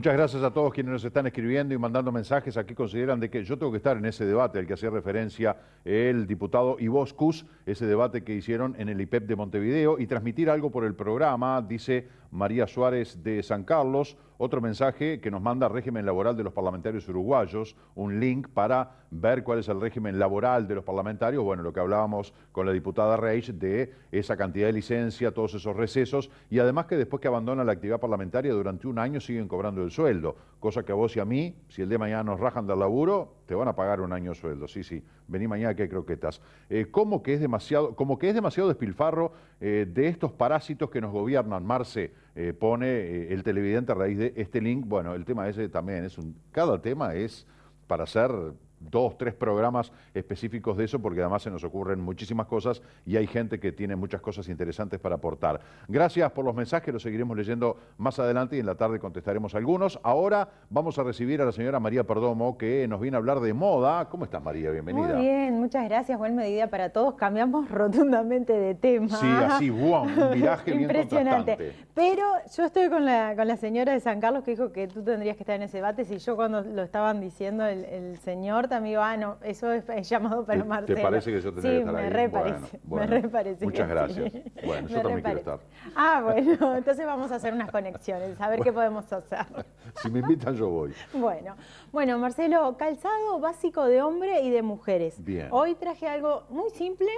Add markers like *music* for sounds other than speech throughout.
Muchas gracias a todos quienes nos están escribiendo y mandando mensajes. Aquí consideran de que yo tengo que estar en ese debate al que hacía referencia el diputado Iboscus, ese debate que hicieron en el IPEP e de Montevideo y transmitir algo por el programa, dice María Suárez de San Carlos. Otro mensaje que nos manda régimen laboral de los parlamentarios uruguayos, un link para ver cuál es el régimen laboral de los parlamentarios. Bueno, lo que hablábamos con la diputada Reich de esa cantidad de licencia, todos esos recesos, y además que después que abandona la actividad parlamentaria durante un año siguen cobrando el sueldo, cosa que a vos y a mí, si el de mañana nos rajan del laburo, te van a pagar un año de sueldo. Sí, sí, vení mañana que croquetas. Eh, como que es demasiado, como que es demasiado despilfarro eh, de estos parásitos que nos gobiernan, Marce eh, pone el televidente a raíz de este link. Bueno, el tema ese también es un, cada tema es para ser dos, tres programas específicos de eso, porque además se nos ocurren muchísimas cosas y hay gente que tiene muchas cosas interesantes para aportar. Gracias por los mensajes, los seguiremos leyendo más adelante y en la tarde contestaremos algunos. Ahora vamos a recibir a la señora María Perdomo, que nos viene a hablar de moda. ¿Cómo estás, María? Bienvenida. Muy bien, muchas gracias, buen medida para todos. Cambiamos *laughs* rotundamente de tema. Sí, así, wow, un viraje Impresionante. Pero yo estoy con la, señora de San Carlos que dijo que tú tendrías que estar en ese debate, si yo cuando lo estaban diciendo el señor amigo, ah, no, eso es, llamado para Marcelo. ¿Te parece que yo tendría sí, que estar ahí? Me reparece, Muchas gracias. Bueno, yo también quiero estar. Ah, bueno, *laughs* entonces vamos a hacer unas conexiones, a ver qué podemos hacer. *laughs* Si me invitan, yo voy. Bueno, bueno, Marcelo, calzado básico de hombre y de mujeres. Bien. Hoy traje algo muy simple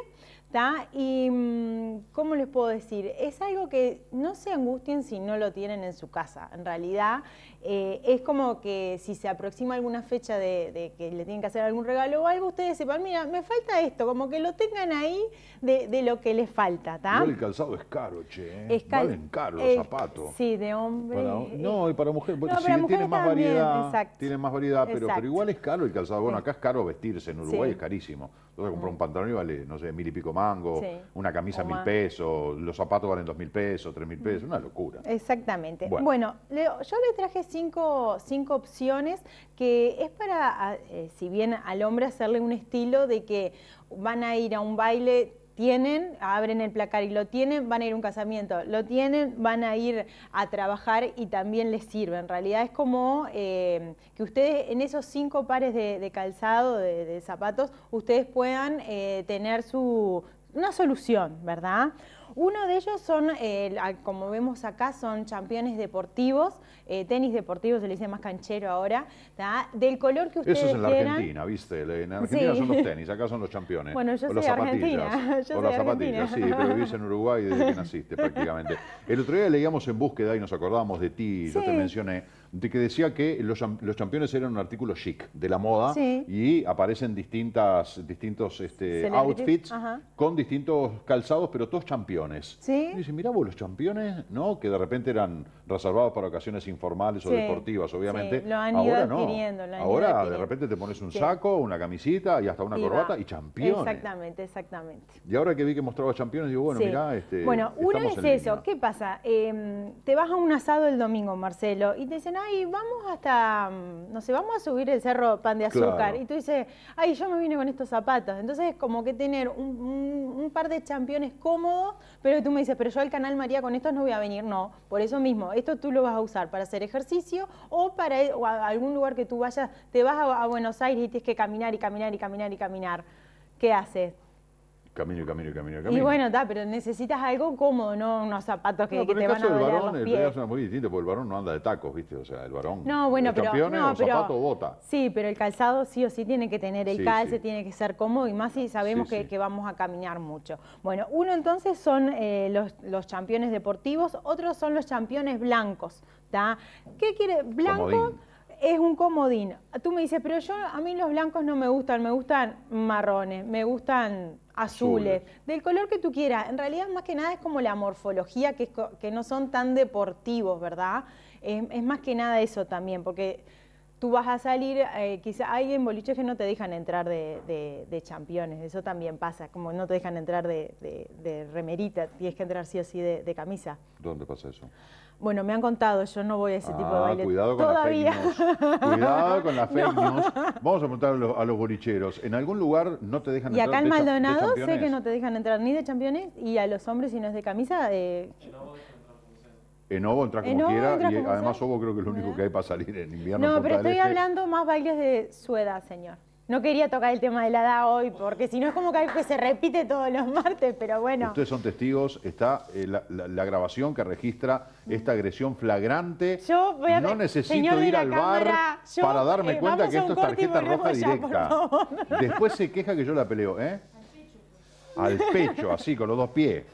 y, mm, ¿cómo les puedo decir? Es algo que no se angustien si no lo tienen en su casa. En realidad, eh, es como que si se aproxima alguna fecha de, que le tienen que hacer algún regalo o algo, ustedes sepan, mira, me falta esto, como que lo tengan ahí de, lo que les falta, ¿tá? el calzado es caro, che. ¿eh? Es caro los eh, zapatos. Sí, de hombre. no, y para mujer, sí, tiene, más variedad, tiene más variedad, pero, pero igual es caro el calzado. Bueno, acá es caro vestirse, en Uruguay es carísimo. Entonces, comprar un pantalón y vale, no sé, mil y pico más una camisa mil pesos, los zapatos valen dos mil pesos, tres mil mm. pesos, una locura. Exactamente. Bueno, yo le traje cinco, cinco opciones que es para, ah, eh, si bien al hombre hacerle un estilo de que van a ir a un baile tienen, abren el placar y lo tienen, van a ir a un casamiento, lo tienen, van a ir a trabajar y también les sirve. En realidad es como eh, que ustedes en esos cinco pares de, calzado, de, zapatos, ustedes puedan eh, tener su, una solución, ¿verdad? Uno de ellos son, eh, como vemos acá, son campeones deportivos, eh, tenis deportivos, se le dice más canchero ahora, del color que ustedes Eso es en la Argentina, ¿viste? En Argentina son los tenis, acá son los campeones. Bueno, yo soy las argentina. *laughs* o las zapatillas, sí, pero vivís en Uruguay desde que naciste prácticamente. El otro día leíamos en búsqueda y nos acordábamos de ti, yo te mencioné, de que decía que los, los eran un artículo chic, de la moda, y aparecen distintas, distintos este, outfits con distintos calzados, pero todos campeones. ¿Sí? Y dice, mira vos, los campeones, ¿no? Que de repente eran reservados para ocasiones informales o deportivas, obviamente. han ido Ahora no. Ahora de repente te pones un saco, una camisita y hasta una corbata y campeones. Exactamente, exactamente. Y ahora que vi que mostraba campeones, digo, bueno, mira este. Bueno, uno es eso. ¿Qué pasa? Em, te vas a un asado el domingo, Marcelo, y te dicen, ay, vamos hasta, mm, no sé, vamos a subir el cerro pan de azúcar. Y tú dices, ay, yo me vine con estos zapatos. Entonces, es como que tener un, un par de championes cómodos pero tú me dices, pero yo al canal María con estos no voy a venir, no. Por eso mismo, esto tú lo vas a usar para hacer ejercicio o para eh, algún lugar que tú vayas, te vas a, a Buenos Aires y tienes que caminar y caminar y caminar y caminar. ¿Qué haces? camino y camino y camino camino. Y bueno, está, pero necesitas algo cómodo, no unos zapatos que, te van a doler varón, los pies. El caso del varón es muy distinto porque el varón no anda de tacos, ¿viste? O sea, el varón No, bueno, pero no, pero zapato bota. Sí, pero el calzado sí o sí tiene que tener el calce, tiene que ser cómodo y más si sabemos que, vamos a caminar mucho. Bueno, uno entonces son eh, los, los championes deportivos, otros son los campeones blancos, ¿Qué quiere? Blanco es un comodín. Tú me dices, pero yo a mí los blancos no me gustan, me gustan marrones, me gustan azules, del color que tú quieras. En realidad, más que nada es como la morfología, que, que no son tan deportivos, ¿verdad? es más que nada eso también, porque tú vas a salir, eh, quizá hay en boliches que no te dejan entrar de, de, eso también pasa, como no te dejan entrar de, remerita, tienes que entrar sí o sí de, camisa. ¿Dónde pasa eso? Bueno, me han contado, yo no voy a ese tipo de ah, baile. Cuidado con Todavía. Cuidado con las *laughs* Vamos a preguntar a los, bolicheros. ¿En algún lugar no te dejan y entrar? Y acá en Maldonado sé que no te dejan entrar ni de championes y a los hombres si no es de camisa. de eh, Ovo entras como quiera y además Ovo creo que es lo único que hay para salir en invierno. No, pero estoy este. hablando más bailes de su edad, señor. No quería tocar el tema de la edad hoy porque si no es como que algo que se repite todos los martes, pero bueno. Ustedes son testigos, está eh, la, grabación que registra esta agresión flagrante. Yo voy a No necesito ir al bar para darme eh, cuenta que esto es tarjeta roja directa. Después se queja que yo la peleo, ¿eh? Al pecho, al pecho así, con los dos pies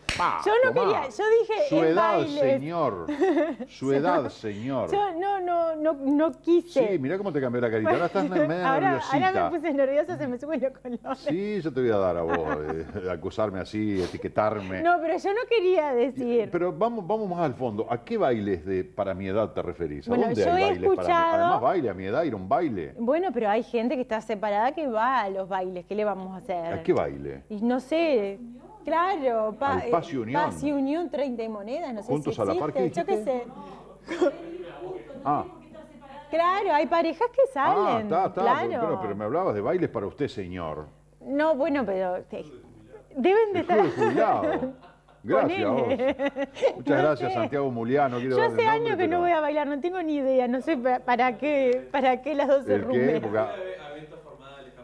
yo no quería, yo dije. Su edad, señor. *laughs* Su edad, señor. Yo no, no, no, no quise. Sí, mira cómo te cambió la carita. Ahora estás medio *laughs* ahora, nerviosita. Ahora me puse nerviosa, se me sube el color. Sí, yo te voy a dar a vos, eh, acusarme así, etiquetarme. No, pero yo no quería decir. Pero vamos, vamos más al fondo. ¿A qué bailes de para mi edad te referís? ¿A bueno, dónde yo hay he bailes escuchado... para Además, baile, a mi edad ir a un baile. Bueno, pero hay gente que está separada que va a los bailes. ¿Qué le vamos a hacer? ¿A qué baile? Y no sé. Claro, pa, eh, Paz y Unión. Paz y 30 monedas, no sé si a la par, Yo qué sé. ah. Claro, hay parejas que ah, salen. Claro. Pero, me hablabas de bailes para usted, señor. No, bueno, pero deben de estar... *laughs* Gracias vos. Muchas gracias, Santiago Muliano. Yo hace años que no voy a bailar, no tengo ni idea, no sé para qué, para qué las dos se Eventos formales,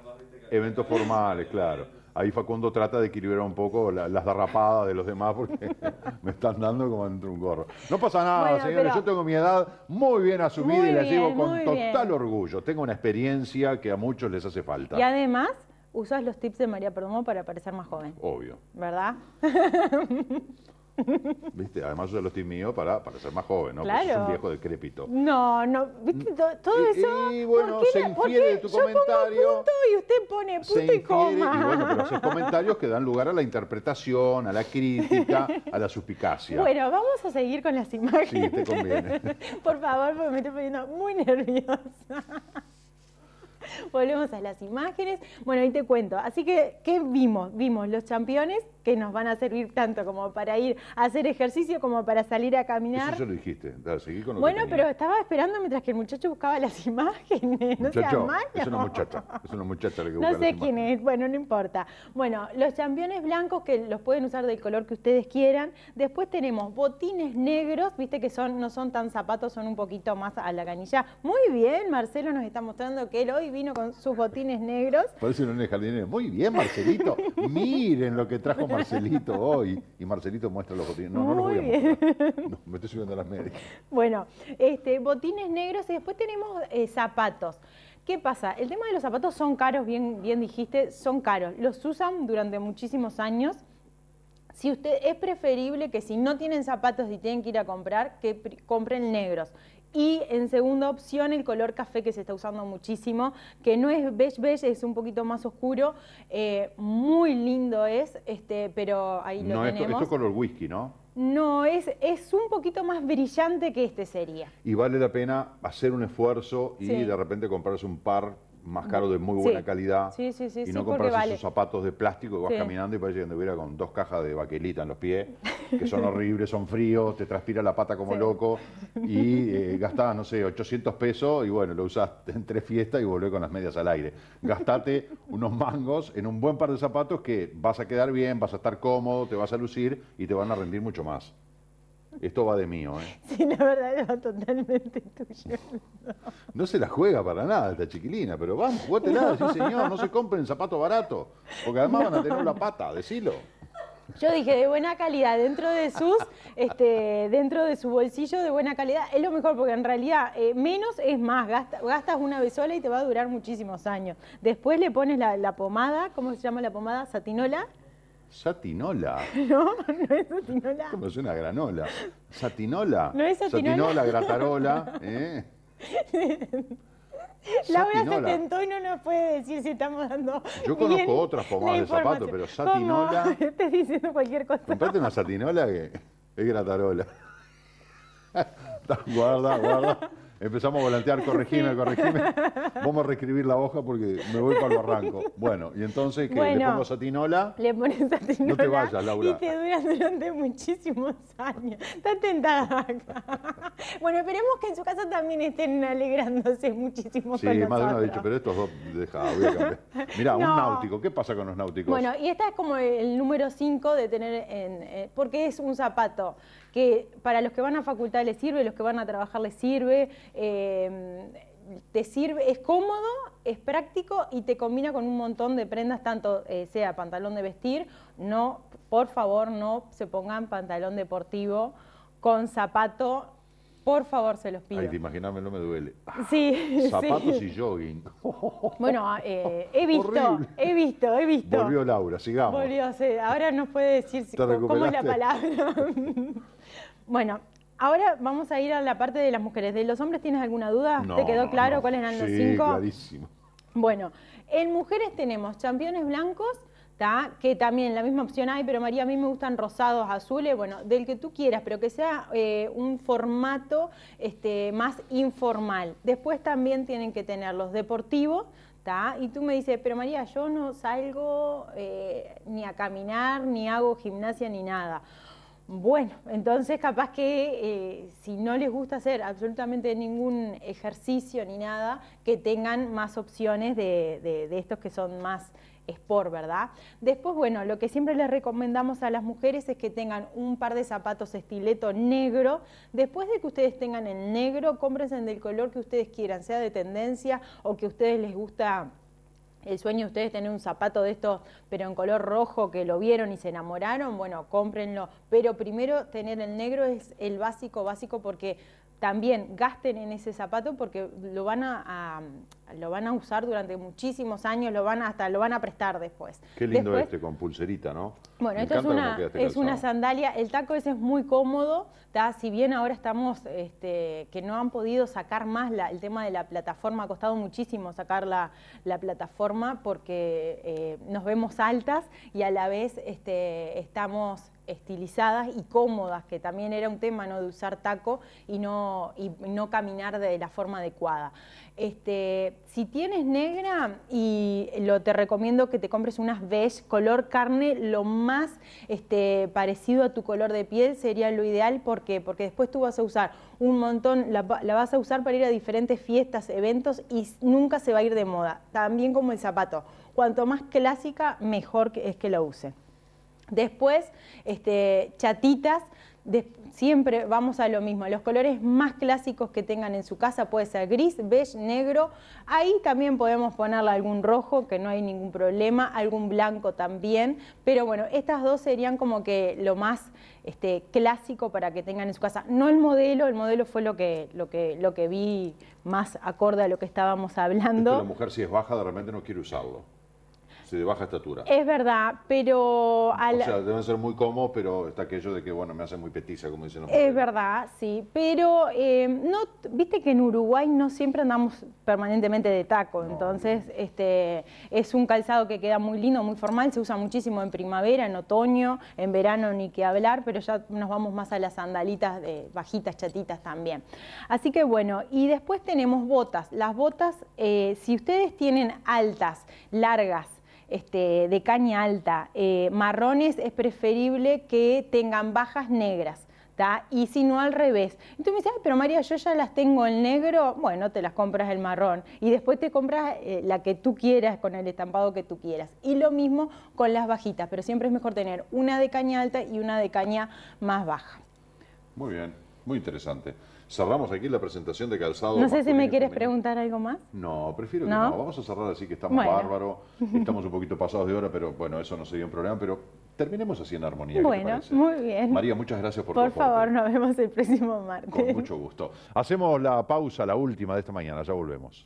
Eventos formales, claro ahí Facundo trata de equilibrar un poco las derrapadas de los demás porque *laughs* me están dando como entre un gorro. No pasa nada, señores, yo tengo mi edad muy bien asumida y la llevo con total orgullo. Tengo una experiencia que a muchos les hace falta. Y además, usas los tips de María Perdomo para parecer más joven. Obvio. ¿Verdad? *laughs* *laughs* ¿Viste? Además yo lo estoy mío para, para ser más joven, ¿no? Claro. Porque es un viejo decrépito. No, no, ¿viste? Todo eso... Y bueno, se infiere de tu comentario. y usted pone punto y coma. Y bueno, pero esos *laughs* comentarios que dan lugar a la interpretación, a la crítica, a la suspicacia. Bueno, vamos a seguir con las imágenes. Sí, te conviene. *laughs* Por favor, porque me estoy poniendo muy nerviosa. Volvemos a las imágenes. Bueno, ahí te cuento. Así que, ¿qué vimos? Vimos los campeones que nos van a servir tanto como para ir a hacer ejercicio como para salir a caminar. Eso lo dijiste, Bueno, pero estaba esperando mientras que el muchacho buscaba las *laughs* imágenes, no Es una muchacha, es una muchacha la que No sé quién es, bueno, no importa. Bueno, los championes blancos que los pueden usar del color que ustedes quieran. Después tenemos botines negros, viste que son no son tan zapatos, son un poquito más a la canilla. Muy bien, Marcelo nos está mostrando que él hoy vino con sus botines negros. Parece un jardinero. Muy bien, Marcelito. *laughs* Miren lo que trajo Marcelito *laughs* hoy, y Marcelito muestra los botines. No, no los voy a me estoy subiendo a las medias. Bueno, este, botines negros y después tenemos eh, zapatos. ¿Qué pasa? El tema de los zapatos son caros, bien, bien dijiste, son caros. Los usan durante muchísimos años. Si usted es preferible que si no tienen zapatos y tienen que ir a comprar, que compren negros. Y en segunda opción, el color café que se está usando muchísimo, que no es beige beige, es un poquito más oscuro. Eh, muy lindo es, este, pero ahí no, lo tenemos. Esto, esto color whisky, ¿no? No, es, es un poquito más brillante que este sería. Y vale la pena hacer un esfuerzo y de repente comprarse un par más caro, de muy buena calidad y no compras esos zapatos de plástico que vas caminando y parece que anduviera con dos cajas de baquelita en los pies, que son horribles, son fríos, te transpira la pata como loco y *laughs* eh, gastás, no sé, 800 pesos y bueno, lo usás en tres fiestas y volvés con las medias al aire. Gastate unos mangos en un buen par de zapatos que vas a quedar bien, vas a estar cómodo, te vas a lucir y te van a rendir mucho más. Esto va de mío, ¿eh? Sí, la verdad va totalmente tuyo. No. se la juega para nada esta chiquilina, pero vamos, no. señor, no se compren zapatos baratos, porque además van a tener la pata, decilo. Yo dije de buena calidad, dentro de sus, este, dentro de su bolsillo de buena calidad, es lo mejor, porque en realidad eh, menos es más, Gasta, gastas una vez sola y te va a durar muchísimos años. Después le pones la, la pomada, ¿cómo se llama la pomada? Satinola. Satinola. *laughs* No, no es satinola. ¿Cómo es una granola? Satinola. No es satinola. Satinola, gratarola. *laughs* ¿eh? Laura se tentó y no nos puede decir si estamos dando. Yo conozco otras pomadas de zapato, pero satinola. ¿Cómo? *laughs* Estás diciendo cualquier cosa. Comparte una satinola que es gratarola. guarda, guarda. Empezamos a volantear, corregime, corregime. Vamos a reescribir la hoja porque me voy para el barranco. Bueno, y entonces que le pongo satinola. Le pones satinola. No te vayas, Laura. Y te durante muchísimos años. Está tentada acá. Bueno, esperemos que en su casa también estén alegrándose muchísimo. Sí, más de uno ha dicho, pero estos dos, deja, voy un *laughs* náutico. ¿Qué pasa con los náuticos? Bueno, y esta es como el número 5 de tener en. Eh, porque es un zapato que para los que van a facultad les sirve, los que van a trabajar les sirve. Em, te sirve, es cómodo, es práctico y te combina con un montón de prendas, tanto eh, sea pantalón de vestir, no, por favor, no se pongan pantalón deportivo con zapato, por favor, se los pido. Ay, te no me duele. Sí. *laughs* Zapatos y jogging. *laughs* Bueno, eh, he visto, he visto, he visto. Volvió Laura, sigamos. ahora no puede decir cómo es la palabra. *laughs* Bueno, ahora vamos a ir a la parte de las mujeres. ¿De los hombres tienes alguna duda? ¿Te quedó claro cuáles eran los cinco? Clarísimo. Bueno, en mujeres tenemos campeones blancos, que también la misma opción hay, pero María, a mí me gustan rosados, azules, bueno, del que tú quieras, pero que sea eh, un formato este, más informal. Después también tienen que tener los deportivos, y tú me dices, pero María, yo no salgo eh, ni a caminar, ni hago gimnasia, ni nada. Bueno, entonces capaz que eh, si no les gusta hacer absolutamente ningún ejercicio ni nada, que tengan más opciones de, estos que son más sport, ¿verdad? Después, bueno, lo que siempre les recomendamos a las mujeres es que tengan un par de zapatos estileto negro. Después de que ustedes tengan el negro, cómprense del color que ustedes quieran, sea de tendencia o que a ustedes les gusta el sueño de ustedes tener un zapato de estos, pero en color rojo, que lo vieron y se enamoraron, bueno, cómprenlo. Pero primero tener el negro es el básico, básico, porque también gasten en ese zapato porque lo van a, lo van a usar durante muchísimos años, lo van a, hasta lo van a prestar después. Qué lindo este con pulserita, ¿no? Bueno, esto es una, este sandalia, el taco ese es muy cómodo, si bien ahora estamos, este, que no han podido sacar más el tema de la plataforma, ha costado muchísimo sacar la, plataforma porque eh, nos vemos altas y a la vez este, estamos estilizadas y cómodas, que también era un tema ¿no? de usar taco y no, y no caminar de la forma adecuada. Este, si tienes negra, y lo, te recomiendo que te compres unas beige color carne, lo más este, parecido a tu color de piel sería lo ideal, ¿por Porque después tú vas a usar un montón, la, vas a usar para ir a diferentes fiestas, eventos y nunca se va a ir de moda, también como el zapato. Cuanto más clásica, mejor es que la use. Después, este, chatitas, siempre vamos a lo mismo, los colores más clásicos que tengan en su casa puede ser gris, beige, negro, ahí también podemos ponerle algún rojo que no hay ningún problema, algún blanco también, pero bueno, estas dos serían como que lo más este, clásico para que tengan en su casa, no el modelo, el modelo fue lo que, lo que, lo que vi más acorde a lo que estábamos hablando. la mujer si es baja de repente no quiere usarlo de baja estatura. Es verdad, pero... Al... O sea, deben ser muy cómodos, pero está aquello de que, bueno, me hace muy petiza, como dicen los Es verdad, sí, pero eh, no, viste que en Uruguay no siempre andamos permanentemente de taco, entonces este es un calzado que queda muy lindo, muy formal, se usa muchísimo en primavera, en otoño, en verano ni que hablar, pero ya nos vamos más a las sandalitas de bajitas, chatitas también. Así que bueno, y después tenemos botas. Las botas, eh, si ustedes tienen altas, largas, este, de caña alta, eh, marrones es preferible que tengan bajas negras. Y si no al revés. Entonces me dice, pero María, yo ya las tengo en negro, bueno, te las compras el marrón. Y después te compras eh, la que tú quieras, con el estampado que tú quieras. Y lo mismo con las bajitas, pero siempre es mejor tener una de caña alta y una de caña más baja. Muy bien, muy interesante. Cerramos aquí la presentación de calzado. No sé si me quieres preguntar algo más. No, prefiero que no. Vamos a cerrar así que estamos bárbaros, bárbaro, *laughs* estamos un poquito pasados de hora, pero bueno, eso no sería un problema, pero terminemos así en armonía. Bueno, muy bien. María, muchas gracias por Por favor, nos vemos el próximo martes. Con mucho gusto. Hacemos la pausa, la última de esta mañana, ya volvemos.